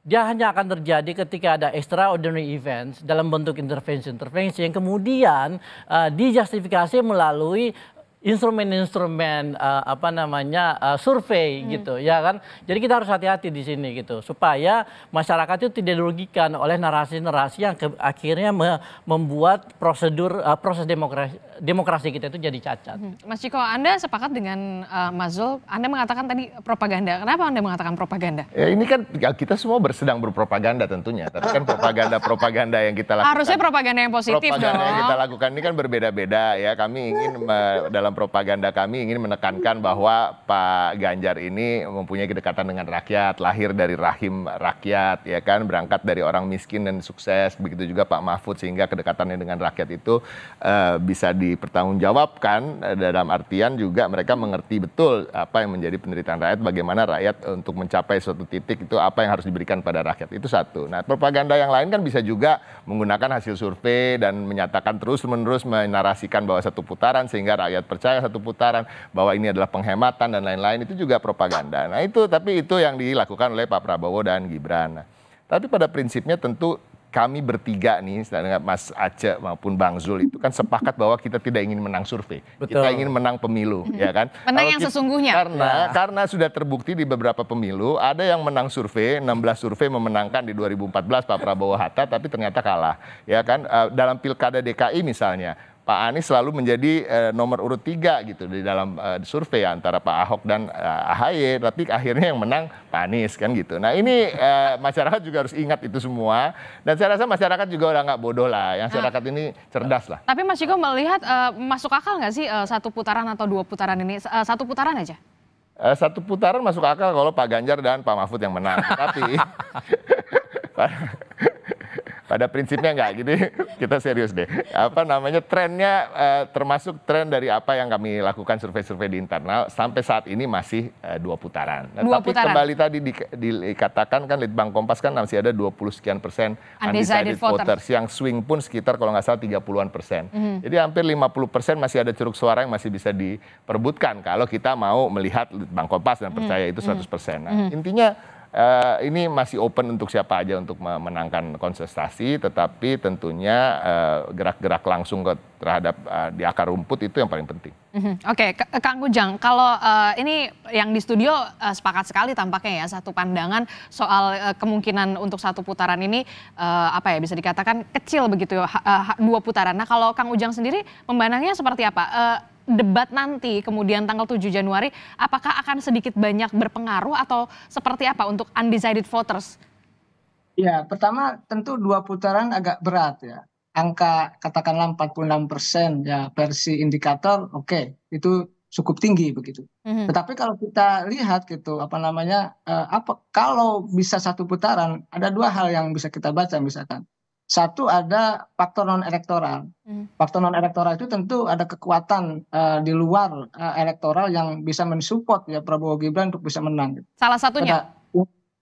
Dia hanya akan terjadi ketika ada extraordinary events dalam bentuk intervensi-intervensi yang kemudian uh, dijustifikasi melalui instrumen-instrumen uh, apa namanya uh, survei hmm. gitu ya kan jadi kita harus hati-hati di sini gitu supaya masyarakat itu tidak dirugikan oleh narasi-narasi yang ke akhirnya me membuat prosedur uh, proses demokrasi demokrasi kita itu jadi cacat. Hmm.
Mas Ciko, Anda sepakat dengan uh, Mazul? Anda mengatakan tadi propaganda. Kenapa Anda mengatakan propaganda? Ya
ini kan ya, kita semua bersedang berpropaganda tentunya. Tapi kan propaganda-propaganda yang kita lakukan. Harusnya
propaganda yang positif propaganda dong. Propaganda yang kita
lakukan ini kan berbeda-beda ya. Kami ingin dalam dalam propaganda kami ingin menekankan bahwa Pak Ganjar ini mempunyai kedekatan dengan rakyat, lahir dari rahim rakyat, ya kan, berangkat dari orang miskin dan sukses. Begitu juga Pak Mahfud sehingga kedekatannya dengan rakyat itu uh, bisa dipertanggungjawabkan eh, dalam artian juga mereka mengerti betul apa yang menjadi penderitaan rakyat, bagaimana rakyat untuk mencapai suatu titik itu apa yang harus diberikan pada rakyat itu satu. Nah, propaganda yang lain kan bisa juga menggunakan hasil survei dan menyatakan terus-menerus menarasikan bahwa satu putaran sehingga rakyat percaya percaya satu putaran bahwa ini adalah penghematan dan lain-lain itu juga propaganda. Nah itu tapi itu yang dilakukan oleh Pak Prabowo dan Gibran. Nah, tapi pada prinsipnya tentu kami bertiga nih dengan Mas Aceh maupun Bang Zul itu kan sepakat bahwa kita tidak ingin menang survei. Betul. Kita ingin menang pemilu, ya kan? Menang Kalau yang kita,
sesungguhnya. Karena ya.
karena sudah terbukti di beberapa pemilu ada yang menang survei, 16 survei memenangkan di 2014 Pak Prabowo Hatta tapi ternyata kalah, ya kan? Eh, dalam Pilkada DKI misalnya Pak Anies selalu menjadi uh, nomor urut tiga gitu di dalam uh, survei antara Pak Ahok dan uh, AHY, tapi akhirnya yang menang Pak Anies kan gitu. Nah ini uh, masyarakat juga harus ingat itu semua, dan saya rasa masyarakat juga udah nggak bodoh lah, yang masyarakat ah. nah, ini cerdas lah.
Tapi Mas Ciko melihat uh, masuk akal nggak sih uh, satu putaran atau dua putaran ini, Uh, satu putaran aja?
satu putaran masuk akal kalau Pak Ganjar dan Pak Mahfud yang menang, tapi pada prinsipnya enggak gitu kita serius deh apa namanya trennya eh, termasuk tren dari apa yang kami lakukan survei-survei di internal sampai saat ini masih eh, dua putaran nah, dua tapi putaran. kembali tadi di, di, dikatakan kan litbang kompas kan masih ada 20 sekian persen undecided, undecided voters. voters yang swing pun sekitar kalau nggak salah 30-an persen mm. jadi hampir 50 persen masih ada ceruk suara yang masih bisa diperbutkan kalau kita mau melihat litbang kompas dan percaya mm. itu 100 mhm. persen nah, mm. intinya uh, ini masih open untuk siapa aja untuk memenangkan konsentrasi tetapi tentunya eh, gerak-gerak uh, langsung ke, terhadap uh, di akar rumput itu yang paling penting.
Mm-hmm. Oke, okay. Kang Ujang, kalau uh, ini yang di studio uh, sepakat sekali tampaknya ya satu pandangan soal uh, kemungkinan untuk satu putaran ini uh, apa ya bisa dikatakan kecil begitu ya, dua putaran. Nah kalau Kang Ujang sendiri memandangnya seperti apa? Uh, debat nanti kemudian tanggal 7 Januari apakah akan sedikit banyak berpengaruh atau seperti apa untuk undecided voters?
Ya, pertama tentu dua putaran agak berat ya. Angka katakanlah 46 persen ya versi indikator, oke okay, itu cukup tinggi begitu. Mm -hmm. Tetapi kalau kita lihat gitu apa namanya eh, apa kalau bisa satu putaran ada dua hal yang bisa kita baca misalkan satu ada faktor non elektoral hmm. faktor non elektoral itu tentu ada kekuatan eh, di luar eh, elektoral yang bisa mensupport ya Prabowo Gibran untuk bisa menang
salah satunya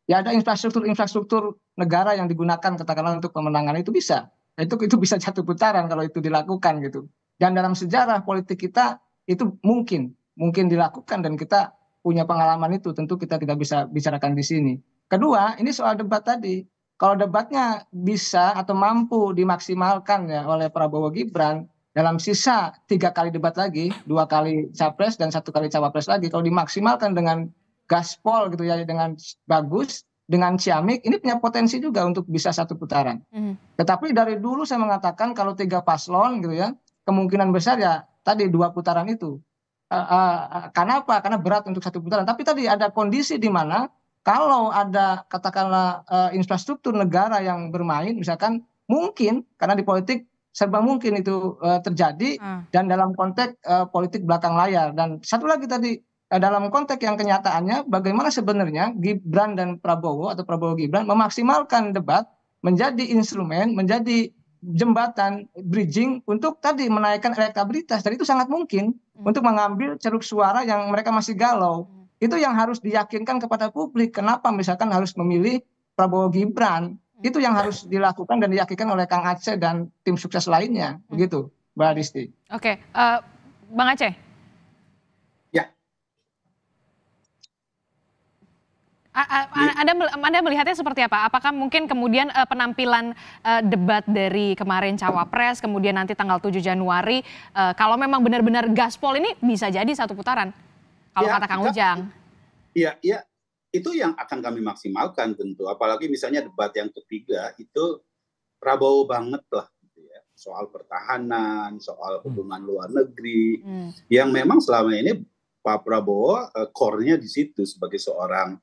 ya ada infrastruktur infrastruktur negara yang digunakan katakanlah untuk pemenangan itu bisa itu itu bisa jatuh putaran kalau itu dilakukan gitu dan dalam sejarah politik kita itu mungkin mungkin dilakukan dan kita punya pengalaman itu tentu kita tidak bisa bicarakan di sini kedua ini soal debat tadi kalau debatnya bisa atau mampu dimaksimalkan ya oleh prabowo gibran dalam sisa tiga kali debat lagi dua kali capres dan satu kali cawapres lagi kalau dimaksimalkan dengan gaspol gitu ya dengan bagus dengan Ciamik ini punya potensi juga untuk bisa satu putaran. Mm. Tetapi dari dulu saya mengatakan kalau tiga paslon gitu ya kemungkinan besar ya tadi dua putaran itu. Uh, uh, uh, karena apa? Karena berat untuk satu putaran. Tapi tadi ada kondisi di mana kalau ada katakanlah eh, infrastruktur negara yang bermain misalkan mungkin karena di politik serba mungkin itu eh, terjadi hmm. dan dalam konteks eh, politik belakang layar dan satu lagi tadi dalam konteks yang kenyataannya bagaimana sebenarnya Gibran dan Prabowo atau Prabowo Gibran memaksimalkan debat menjadi instrumen, menjadi jembatan bridging untuk tadi menaikkan elektabilitas. Dan itu sangat mungkin hmm. untuk mengambil ceruk suara yang mereka masih galau itu yang harus diyakinkan kepada publik kenapa misalkan harus memilih prabowo gibran hmm. itu yang harus dilakukan dan diyakinkan oleh kang aceh dan tim sukses lainnya hmm. begitu mbak Adisti
oke uh, bang aceh ya iya. anda, anda melihatnya seperti apa? Apakah mungkin kemudian eh, penampilan eh, debat dari kemarin cawapres, kemudian nanti tanggal 7 Januari, kalau memang benar-benar gaspol ini bisa jadi satu putaran? Kalau ya, kata Kang Ujang.
Iya, iya. Itu yang akan kami maksimalkan tentu. Apalagi misalnya debat yang ketiga itu Prabowo banget lah gitu ya. Soal pertahanan, soal hmm. hubungan hmm. luar negeri hmm. yang memang selama ini Pak Prabowo eh, core-nya di situ sebagai seorang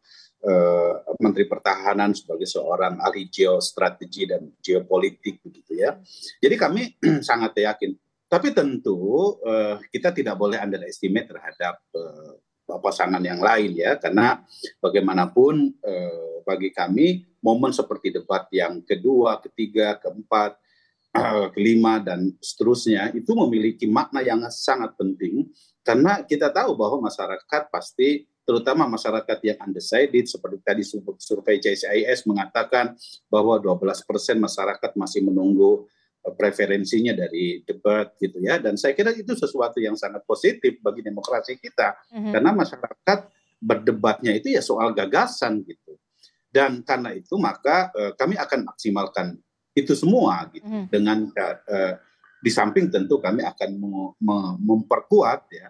uh, Menteri Pertahanan, sebagai seorang ahli geostrategi dan geopolitik begitu ya. Jadi kami sangat yakin. Tapi tentu uh, kita tidak boleh underestimate terhadap uh, pasangan yang lain ya karena bagaimanapun eh, bagi kami momen seperti debat yang kedua, ketiga, keempat, eh, kelima dan seterusnya itu memiliki makna yang sangat penting karena kita tahu bahwa masyarakat pasti terutama masyarakat yang undecided seperti tadi survei CSIS mengatakan bahwa 12% masyarakat masih menunggu preferensinya dari debat gitu ya dan saya kira itu sesuatu yang sangat positif bagi demokrasi kita mm-hmm. karena masyarakat berdebatnya itu ya soal gagasan gitu dan karena itu maka uh, kami akan maksimalkan itu semua gitu mm-hmm. dengan uh, di samping tentu kami akan mem- mem- memperkuat ya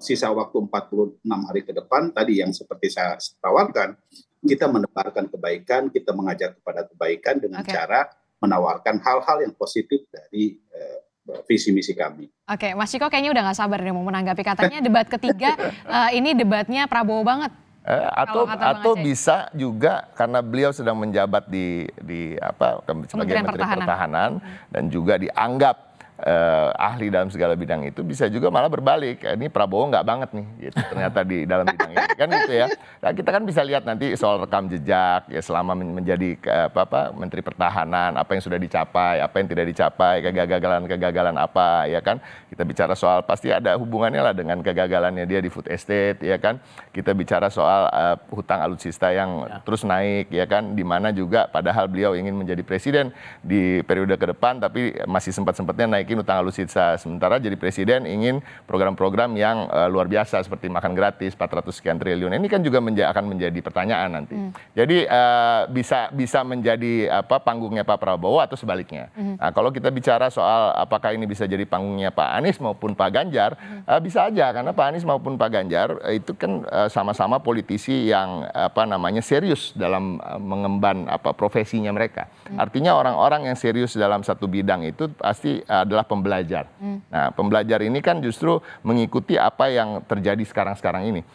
sisa waktu 46 hari ke depan tadi yang seperti saya tawarkan kita menebarkan kebaikan kita mengajak kepada kebaikan dengan okay. cara menawarkan hal-hal yang positif dari uh, visi misi kami.
Oke, Mas Ciko kayaknya udah nggak sabar nih mau menanggapi katanya debat ketiga uh, ini debatnya Prabowo banget.
Eh, atau atau bisa
juga karena beliau sedang menjabat di di apa sebagai Menteri Pertahanan, Pertahanan hmm. dan juga dianggap eh, ahli dalam segala bidang itu bisa juga malah berbalik. Eh, ini Prabowo nggak banget nih, gitu, ternyata di dalam bidang ini kan gitu ya. Nah, kita kan bisa lihat nanti soal rekam jejak ya selama menjadi eh, apa, apa Menteri Pertahanan, apa yang sudah dicapai, apa yang tidak dicapai, kegagalan-kegagalan apa ya kan. Kita bicara soal pasti ada hubungannya lah dengan kegagalannya dia di food estate ya kan. Kita bicara soal uh, hutang alutsista yang ya. terus naik ya kan, Dimana juga padahal beliau ingin menjadi presiden di periode ke depan tapi masih sempat-sempatnya naik mungkin utang alutsista sementara jadi presiden ingin program-program yang uh, luar biasa seperti makan gratis 400 sekian triliun ini kan juga menja akan menjadi pertanyaan nanti hmm. jadi uh, bisa bisa menjadi apa panggungnya Pak Prabowo atau sebaliknya hmm. nah, kalau kita bicara soal apakah ini bisa jadi panggungnya Pak Anies maupun Pak Ganjar hmm. uh, bisa aja karena Pak Anies maupun Pak Ganjar uh, itu kan sama-sama uh, politisi yang apa namanya serius dalam uh, mengemban apa profesinya mereka hmm. artinya orang-orang yang serius dalam satu bidang itu pasti ada adalah pembelajar. Hmm. Nah, pembelajar ini kan justru mengikuti apa yang terjadi sekarang-sekarang ini.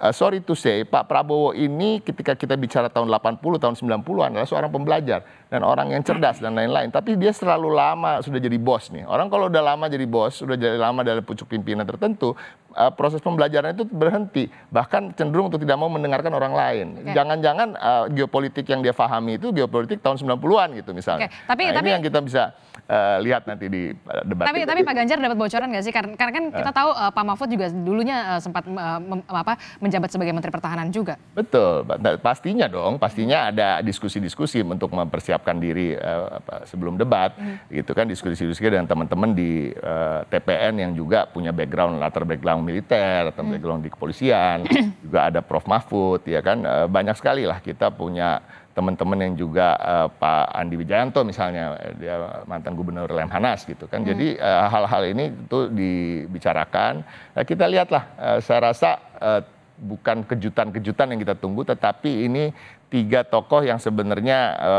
Uh, sorry to say, Pak Prabowo ini ketika kita bicara tahun 80, tahun 90-an adalah seorang pembelajar dan orang yang cerdas dan lain-lain. Tapi dia selalu lama sudah jadi bos nih. Orang kalau udah lama jadi bos, sudah jadi lama dalam pucuk pimpinan tertentu, uh, proses pembelajaran itu berhenti. Bahkan cenderung untuk tidak mau mendengarkan orang lain. Jangan-jangan okay. uh, eh, geopolitik yang dia pahami itu geopolitik tahun 90-an gitu misalnya.
Okay. Tapi, nah, tapi ini yang
kita bisa uh, lihat nanti di debat. Tapi,
tapi Pak Ganjar dapat bocoran nggak sih? Karena, karena kan kita tahu uh, Pak Mahfud juga dulunya uh, sempat uh, mem, apa, menjabat sebagai Menteri Pertahanan juga.
Betul, pastinya dong. Pastinya ada diskusi-diskusi untuk mempersiapkan mempersiapkan diri uh, sebelum debat hmm. gitu kan diskusi-diskusi dengan teman-teman di uh, eh, TPN yang juga punya background latar background militer, latar hmm. background di kepolisian, juga ada Prof Mahfud ya kan uh, banyak sekali lah kita punya teman-teman yang juga uh, Pak Andi Wijayanto misalnya dia mantan gubernur Lemhanas gitu kan. Hmm. Jadi hal-hal uh, ini itu dibicarakan. Nah, kita lihatlah uh, saya rasa uh, bukan kejutan-kejutan yang kita tunggu tetapi ini tiga tokoh yang sebenarnya e,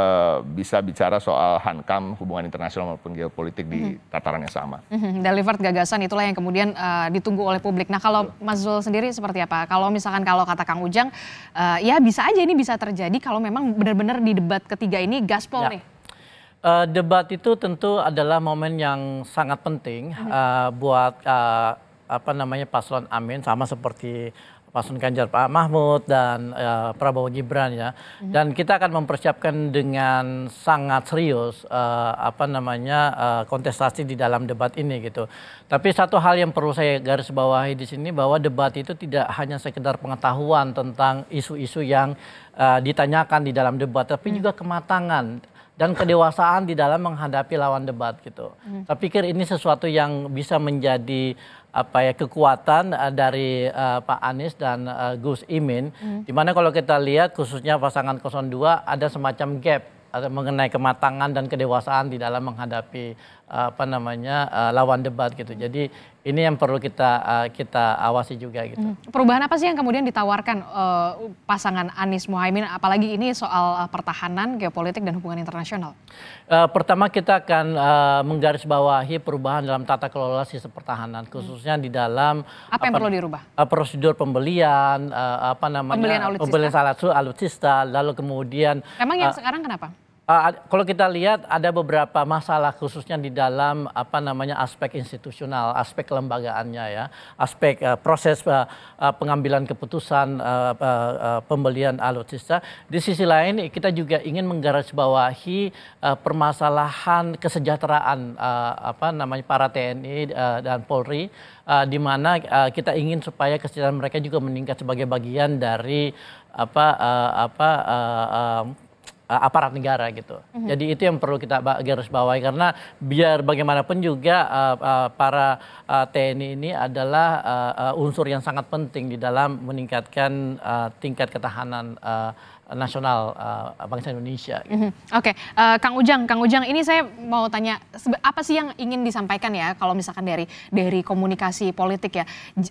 bisa bicara soal hankam hubungan internasional maupun geopolitik di mm-hmm. tataran yang sama.
Mm-hmm. gagasan itulah yang kemudian e, ditunggu oleh publik. Nah kalau Betul. Mas Zul sendiri seperti apa? Kalau misalkan kalau kata Kang Ujang, e, ya bisa aja ini bisa terjadi kalau memang benar-benar di debat ketiga ini gaspol ya. nih.
Uh, debat itu tentu adalah momen yang sangat penting uh, buat uh, apa namanya paslon Amin sama seperti Pasun Ganjar Pak Mahmud dan uh, Prabowo Gibran ya. Mm-hmm. Dan kita akan mempersiapkan dengan sangat serius uh, apa namanya uh, kontestasi di dalam debat ini gitu. Tapi satu hal yang perlu saya garis bawahi di sini bahwa debat itu tidak hanya sekedar pengetahuan tentang isu-isu yang uh, ditanyakan di dalam debat, tapi mm-hmm. juga kematangan dan kedewasaan di dalam menghadapi lawan debat gitu. Hmm. Saya pikir ini sesuatu yang bisa menjadi apa ya kekuatan uh, dari uh, Pak Anies dan uh, Gus Imin. Hmm. Dimana kalau kita lihat khususnya pasangan 02 ada semacam gap mengenai kematangan dan kedewasaan di dalam menghadapi apa namanya eh, lawan debat gitu. Jadi ini yang perlu kita eh, kita awasi juga gitu.
Hmm. Perubahan apa sih yang kemudian ditawarkan uh, pasangan Anies Mohaimin apalagi ini soal pertahanan, geopolitik dan hubungan internasional?
Uh, pertama kita akan uh, menggarisbawahi perubahan dalam tata kelola sistem pertahanan hmm. khususnya di dalam apa yang perlu dirubah? Uh, prosedur pembelian uh, apa namanya pembelian alutsista, pembelian alutsista lalu kemudian Emang yang uh, sekarang kenapa? Uh, kalau kita lihat ada beberapa masalah khususnya di dalam apa namanya aspek institusional, aspek lembagaannya ya, aspek uh, proses uh, pengambilan keputusan uh, uh, pembelian alutsista. Di sisi lain kita juga ingin menggarisbawahi uh, permasalahan kesejahteraan uh, apa namanya para TNI uh, dan Polri uh, di mana uh, kita ingin supaya kesejahteraan mereka juga meningkat sebagai bagian dari apa uh, apa uh, uh, uh, aparat negara gitu. Mm-hmm. Jadi itu yang perlu kita garis bawahi karena biar bagaimanapun juga uh, uh, para uh, TNI ini adalah uh, uh, unsur yang sangat penting di dalam meningkatkan uh, tingkat ketahanan uh, nasional uh, bangsa Indonesia.
Mm-hmm. Oke, okay. uh, Kang Ujang, Kang Ujang, ini saya mau tanya apa sih yang ingin disampaikan ya kalau misalkan dari dari komunikasi politik ya,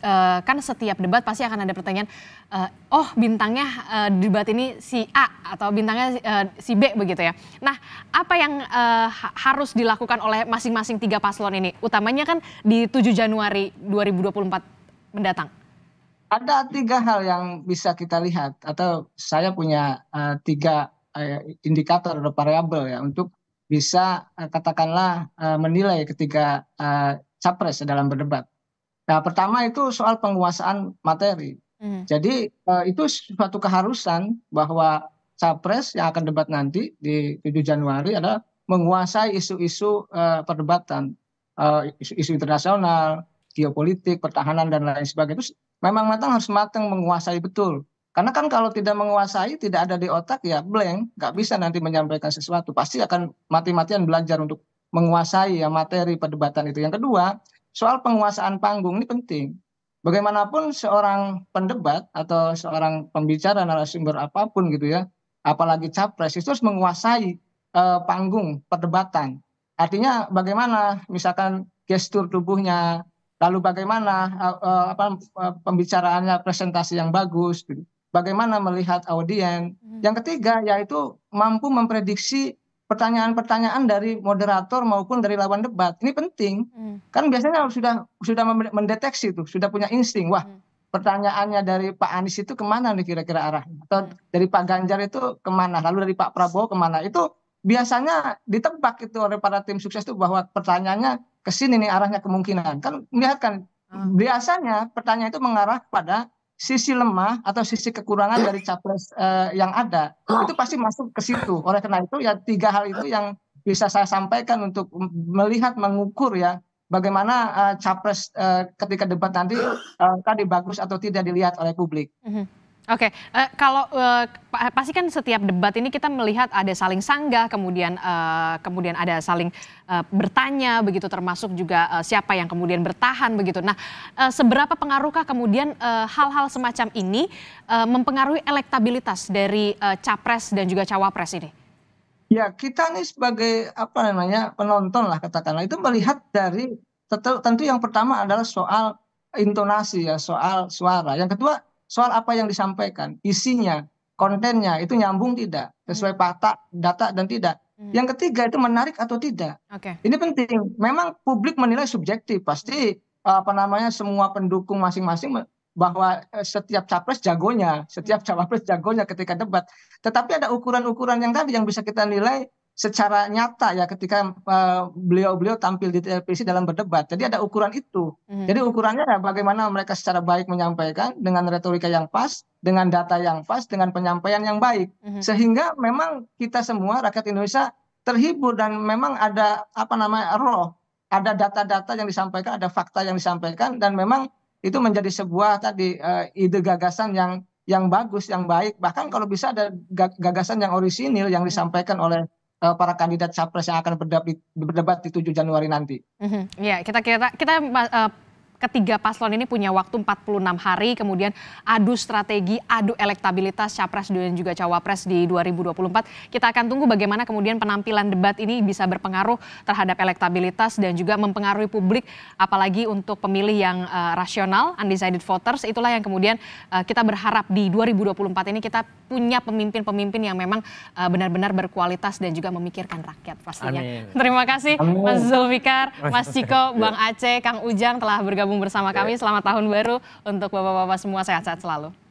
uh, kan setiap debat pasti akan ada pertanyaan, uh, oh bintangnya uh, debat ini si A atau bintangnya uh, Eh, si B begitu ya. Nah, apa yang uh, harus dilakukan oleh masing-masing tiga paslon ini? Utamanya kan di 7 Januari 2024 mendatang.
Ada tiga hal yang bisa kita lihat atau saya punya uh, tiga uh, indikator atau variabel ya untuk bisa uh, katakanlah uh, menilai ketiga uh, capres dalam berdebat. Nah, pertama itu soal penguasaan materi. Mm. Jadi uh, itu suatu keharusan bahwa capres yang akan debat nanti di 7 Januari adalah menguasai isu-isu uh, perdebatan, eh, isu-isu uh, internasional, geopolitik, pertahanan dan lain sebagainya. Terus memang matang harus matang menguasai betul. Karena kan kalau tidak menguasai, tidak ada di otak ya blank, nggak bisa nanti menyampaikan sesuatu. Pasti akan mati-matian belajar untuk menguasai ya materi perdebatan itu. Yang kedua, soal penguasaan panggung ini penting. Bagaimanapun seorang pendebat atau seorang pembicara narasumber apapun gitu ya, apalagi capres itu harus menguasai uh, panggung perdebatan. Artinya bagaimana misalkan gestur tubuhnya, lalu bagaimana uh, apa pembicaraannya, presentasi yang bagus, gitu. bagaimana melihat audiens. Hmm. Yang ketiga yaitu mampu memprediksi pertanyaan-pertanyaan dari moderator maupun dari lawan debat. Ini penting. Hmm. Kan biasanya sudah sudah mendeteksi tuh, sudah punya insting. Wah, hmm pertanyaannya dari Pak Anies itu kemana nih kira-kira arahnya? Atau dari Pak Ganjar itu kemana? Lalu dari Pak Prabowo kemana? Itu biasanya ditebak itu oleh para tim sukses itu bahwa pertanyaannya ke sini nih arahnya kemungkinan. Kan lihat kan hmm. biasanya pertanyaan itu mengarah pada sisi lemah atau sisi kekurangan dari capres eh, yang ada itu pasti masuk ke situ. Oleh karena itu ya tiga hal itu yang bisa saya sampaikan untuk melihat mengukur ya bagaimana uh, capres uh, ketika debat nanti uh,
tadi bagus atau tidak dilihat oleh publik. Mm -hmm. Oke, okay. uh, eh, kalau uh, pasti kan setiap debat ini kita melihat ada saling sanggah, kemudian uh, kemudian ada saling uh, bertanya begitu, termasuk juga uh, siapa yang kemudian bertahan begitu. Nah, uh, seberapa pengaruhkah kemudian hal-hal uh, semacam ini uh, mempengaruhi elektabilitas dari uh, capres dan juga cawapres ini?
ya kita ini sebagai apa namanya penonton lah katakanlah itu melihat dari tentu yang pertama adalah soal intonasi ya soal suara yang kedua soal apa yang disampaikan isinya kontennya itu nyambung tidak sesuai fakta hmm. data dan tidak Hmm. Yang ketiga itu menarik atau tidak. Okay. Ini penting. Memang publik menilai subjektif pasti apa namanya semua pendukung masing-masing bahwa eh, setiap capres jagonya, setiap hmm. cawapres jagonya ketika debat. Tetapi ada ukuran-ukuran yang tadi yang bisa kita nilai secara nyata ya ketika eh, beliau-beliau uh, tampil di televisi dalam berdebat. Jadi ada ukuran itu. Mm -hmm. Jadi ukurannya ya bagaimana mereka secara baik menyampaikan dengan retorika yang pas, dengan data yang pas, dengan penyampaian yang baik. Mm -hmm. Sehingga memang kita semua rakyat Indonesia terhibur dan memang ada apa namanya roh, ada data-data yang disampaikan, ada fakta yang disampaikan dan memang itu menjadi sebuah tadi eh, ide gagasan yang yang bagus, yang baik. Bahkan kalau bisa ada gagasan yang orisinil yang disampaikan oleh eh, para kandidat capres yang akan berdebat, di 7 Januari nanti.
Mm -hmm. Ya, kita kira kita uh, ketiga paslon ini punya waktu 46 hari kemudian adu strategi, adu elektabilitas capres dan juga cawapres di 2024. Kita akan tunggu bagaimana kemudian penampilan debat ini bisa berpengaruh terhadap elektabilitas dan juga mempengaruhi publik apalagi untuk pemilih yang uh, rasional undecided voters itulah yang kemudian uh, kita berharap di 2024 ini kita punya pemimpin-pemimpin yang memang eh, benar-benar uh, berkualitas dan juga memikirkan rakyat pastinya. Amin. Terima kasih Amin. Mas Zulfikar, Mas Ciko, Bang Aceh, Kang Ujang telah bergabung bergabung bersama kami. Iya. Selamat tahun baru untuk bapak-bapak semua sehat-sehat selalu.